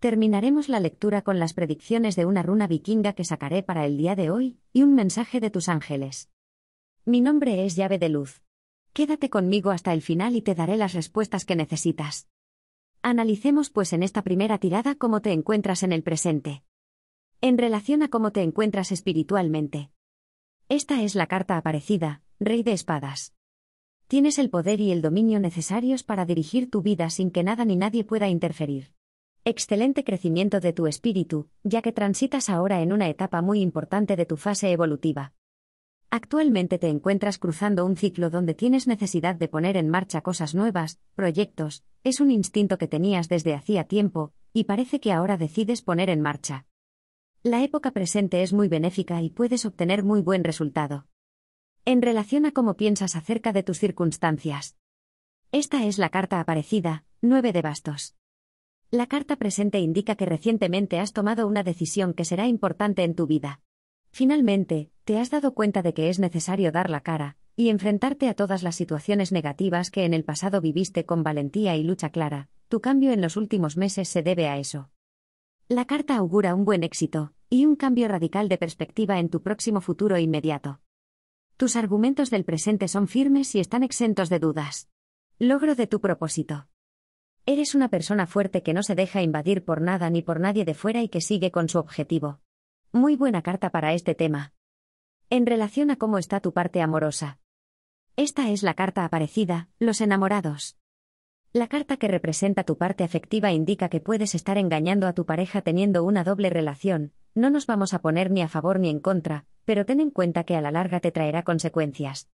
Terminaremos la lectura con las predicciones de una runa vikinga que sacaré para el día de hoy, y un mensaje de tus ángeles. Mi nombre es llave de luz. Quédate conmigo hasta el final y te daré las respuestas que necesitas. Analicemos pues en esta primera tirada cómo te encuentras en el presente. En relación a cómo te encuentras espiritualmente. Esta es la carta aparecida, Rey de Espadas. Tienes el poder y el dominio necesarios para dirigir tu vida sin que nada ni nadie pueda interferir. Excelente crecimiento de tu espíritu, ya que transitas ahora en una etapa muy importante de tu fase evolutiva. Actualmente te encuentras cruzando un ciclo donde tienes necesidad de poner en marcha cosas nuevas, proyectos, es un instinto que tenías desde hacía tiempo, y parece que ahora decides poner en marcha. La época presente es muy benéfica y puedes obtener muy buen resultado. En relación a cómo piensas acerca de tus circunstancias. Esta es la carta aparecida, 9 de bastos. La carta presente indica que recientemente has tomado una decisión que será importante en tu vida. Finalmente, te has dado cuenta de que es necesario dar la cara, y enfrentarte a todas las situaciones negativas que en el pasado viviste con valentía y lucha clara, tu cambio en los últimos meses se debe a eso. La carta augura un buen éxito, y un cambio radical de perspectiva en tu próximo futuro inmediato. Tus argumentos del presente son firmes y están exentos de dudas. Logro de tu propósito. Eres una persona fuerte que no se deja invadir por nada ni por nadie de fuera y que sigue con su objetivo. Muy buena carta para este tema. En relación a cómo está tu parte amorosa. Esta es la carta aparecida, los enamorados. La carta que representa tu parte afectiva indica que puedes estar engañando a tu pareja teniendo una doble relación, no nos vamos a poner ni a favor ni en contra, pero ten en cuenta que a la larga te traerá consecuencias.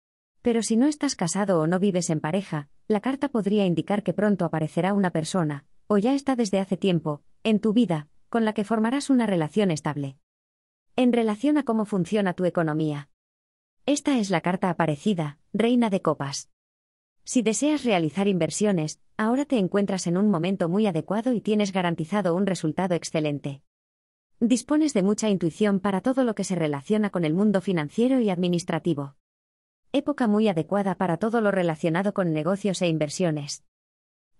Pero si no estás casado o no vives en pareja, la carta podría indicar que pronto aparecerá una persona, o ya está desde hace tiempo, en tu vida, con la que formarás una relación estable. En relación a cómo funciona tu economía. Esta es la carta aparecida, Reina de Copas. Si deseas realizar inversiones, ahora te encuentras en un momento muy adecuado y tienes garantizado un resultado excelente. Dispones de mucha intuición para todo lo que se relaciona con el mundo financiero y administrativo época muy adecuada para todo lo relacionado con negocios e inversiones.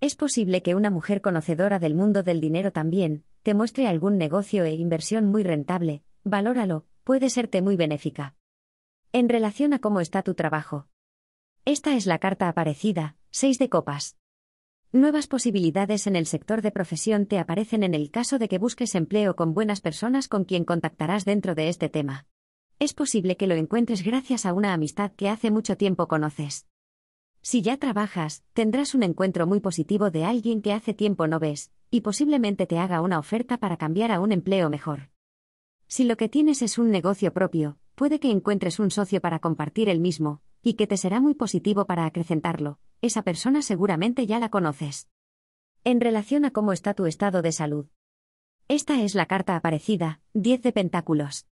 Es posible que una mujer conocedora del mundo del dinero también te muestre algún negocio e inversión muy rentable, valóralo, puede serte muy benéfica. En relación a cómo está tu trabajo. Esta es la carta aparecida, 6 de copas. Nuevas posibilidades en el sector de profesión te aparecen en el caso de que busques empleo con buenas personas con quien contactarás dentro de este tema es posible que lo encuentres gracias a una amistad que hace mucho tiempo conoces. Si ya trabajas, tendrás un encuentro muy positivo de alguien que hace tiempo no ves, y posiblemente te haga una oferta para cambiar a un empleo mejor. Si lo que tienes es un negocio propio, puede que encuentres un socio para compartir el mismo, y que te será muy positivo para acrecentarlo, esa persona seguramente ya la conoces. En relación a cómo está tu estado de salud. Esta es la carta aparecida, 10 de pentáculos.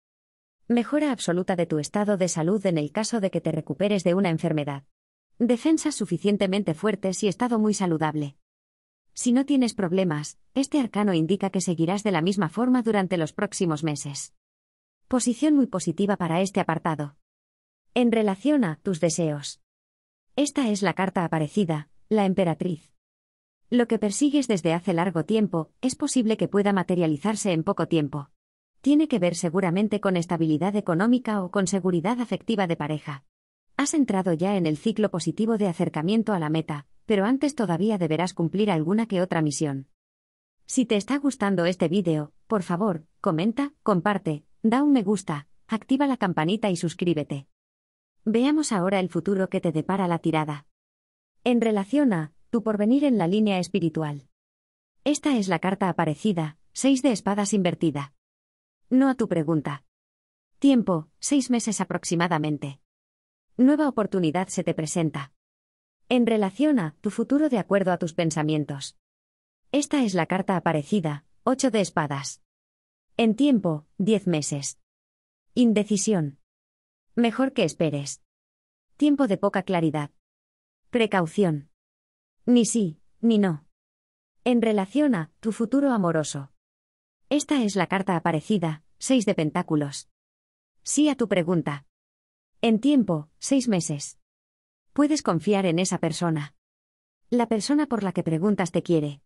Mejora absoluta de tu estado de salud en el caso de que te recuperes de una enfermedad. Defensas suficientemente fuertes y estado muy saludable. Si no tienes problemas, este arcano indica que seguirás de la misma forma durante los próximos meses. Posición muy positiva para este apartado. En relación a tus deseos. Esta es la carta aparecida, la emperatriz. Lo que persigues desde hace largo tiempo, es posible que pueda materializarse en poco tiempo. Tiene que ver seguramente con estabilidad económica o con seguridad afectiva de pareja. Has entrado ya en el ciclo positivo de acercamiento a la meta, pero antes todavía deberás cumplir alguna que otra misión. Si te está gustando este vídeo, por favor, comenta, comparte, da un me gusta, activa la campanita y suscríbete. Veamos ahora el futuro que te depara la tirada. En relación a, tu porvenir en la línea espiritual. Esta es la carta aparecida, 6 de espadas invertida. No a tu pregunta. Tiempo, seis meses aproximadamente. Nueva oportunidad se te presenta. En relación a tu futuro de acuerdo a tus pensamientos. Esta es la carta aparecida, ocho de espadas. En tiempo, diez meses. Indecisión. Mejor que esperes. Tiempo de poca claridad. Precaución. Ni sí, ni no. En relación a tu futuro amoroso. Esta es la carta aparecida, 6 de Pentáculos. Sí a tu pregunta. En tiempo, 6 meses. Puedes confiar en esa persona. La persona por la que preguntas te quiere.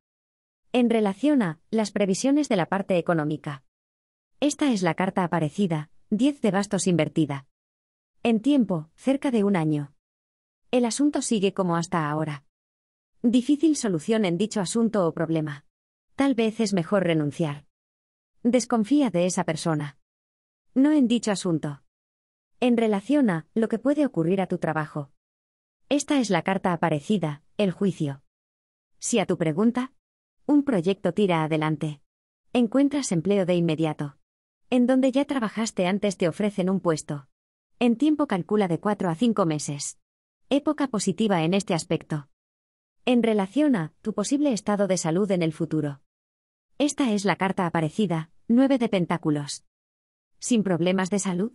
En relación a las previsiones de la parte económica. Esta es la carta aparecida, 10 de bastos invertida. En tiempo, cerca de un año. El asunto sigue como hasta ahora. Difícil solución en dicho asunto o problema. Tal vez es mejor renunciar. Desconfía de esa persona. No en dicho asunto. En relación a lo que puede ocurrir a tu trabajo. Esta es la carta aparecida, el juicio. Si a tu pregunta, un proyecto tira adelante. Encuentras empleo de inmediato. En donde ya trabajaste antes te ofrecen un puesto. En tiempo calcula de 4 a 5 meses. Época positiva en este aspecto. En relación a tu posible estado de salud en el futuro. Esta es la carta aparecida, 9 de Pentáculos. Sin problemas de salud.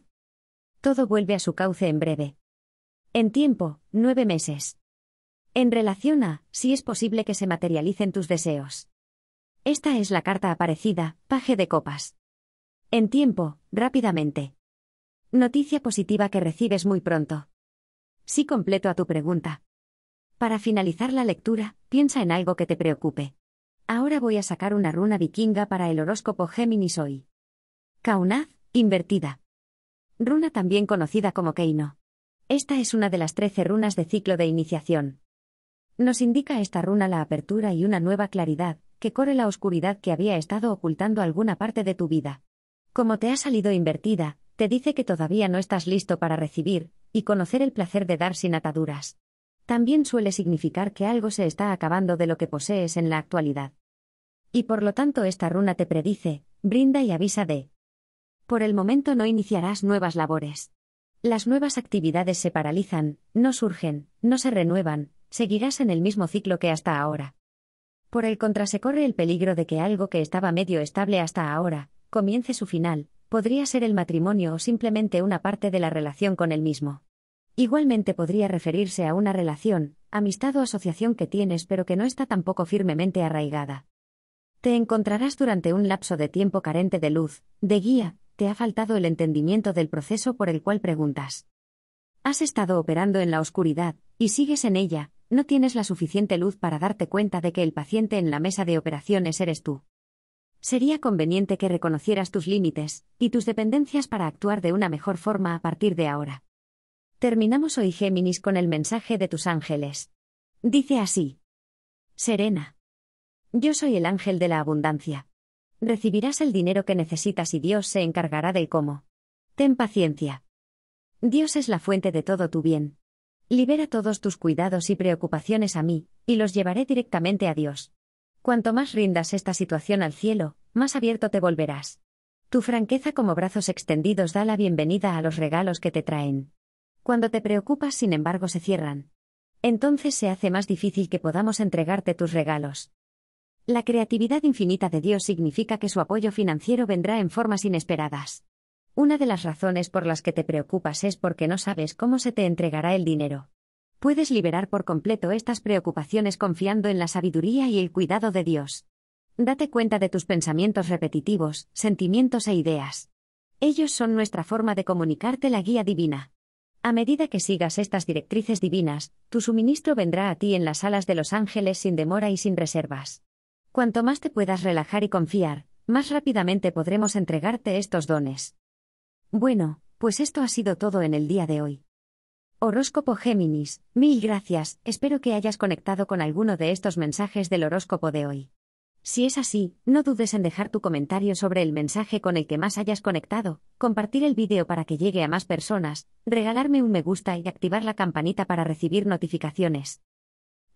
Todo vuelve a su cauce en breve. En tiempo, nueve meses. En relación a, si es posible que se materialicen tus deseos. Esta es la carta aparecida, paje de copas. En tiempo, rápidamente. Noticia positiva que recibes muy pronto. Sí completo a tu pregunta. Para finalizar la lectura, piensa en algo que te preocupe. Ahora voy a sacar una runa vikinga para el horóscopo Géminis hoy. Kaunaz, invertida. Runa también conocida como Keino. Esta es una de las trece runas de ciclo de iniciación. Nos indica esta runa la apertura y una nueva claridad, que corre la oscuridad que había estado ocultando alguna parte de tu vida. Como te ha salido invertida, te dice que todavía no estás listo para recibir y conocer el placer de dar sin ataduras. También suele significar que algo se está acabando de lo que posees en la actualidad y por lo tanto esta runa te predice, brinda y avisa de. Por el momento no iniciarás nuevas labores. Las nuevas actividades se paralizan, no surgen, no se renuevan, seguirás en el mismo ciclo que hasta ahora. Por el contra se corre el peligro de que algo que estaba medio estable hasta ahora, comience su final, podría ser el matrimonio o simplemente una parte de la relación con el mismo. Igualmente podría referirse a una relación, amistad o asociación que tienes pero que no está tampoco firmemente arraigada. Te encontrarás durante un lapso de tiempo carente de luz, de guía, te ha faltado el entendimiento del proceso por el cual preguntas. Has estado operando en la oscuridad, y sigues en ella, no tienes la suficiente luz para darte cuenta de que el paciente en la mesa de operaciones eres tú. Sería conveniente que reconocieras tus límites y tus dependencias para actuar de una mejor forma a partir de ahora. Terminamos hoy Géminis con el mensaje de tus ángeles. Dice así. Serena. Yo soy el ángel de la abundancia. Recibirás el dinero que necesitas y Dios se encargará del cómo. Ten paciencia. Dios es la fuente de todo tu bien. Libera todos tus cuidados y preocupaciones a mí, y los llevaré directamente a Dios. Cuanto más rindas esta situación al cielo, más abierto te volverás. Tu franqueza como brazos extendidos da la bienvenida a los regalos que te traen. Cuando te preocupas, sin embargo, se cierran. Entonces se hace más difícil que podamos entregarte tus regalos. La creatividad infinita de Dios significa que su apoyo financiero vendrá en formas inesperadas. Una de las razones por las que te preocupas es porque no sabes cómo se te entregará el dinero. Puedes liberar por completo estas preocupaciones confiando en la sabiduría y el cuidado de Dios. Date cuenta de tus pensamientos repetitivos, sentimientos e ideas. Ellos son nuestra forma de comunicarte la guía divina. A medida que sigas estas directrices divinas, tu suministro vendrá a ti en las alas de los ángeles sin demora y sin reservas. Cuanto más te puedas relajar y confiar, más rápidamente podremos entregarte estos dones. Bueno, pues esto ha sido todo en el día de hoy. Horóscopo Géminis, mil gracias, espero que hayas conectado con alguno de estos mensajes del horóscopo de hoy. Si es así, no dudes en dejar tu comentario sobre el mensaje con el que más hayas conectado, compartir el vídeo para que llegue a más personas, regalarme un me gusta y activar la campanita para recibir notificaciones.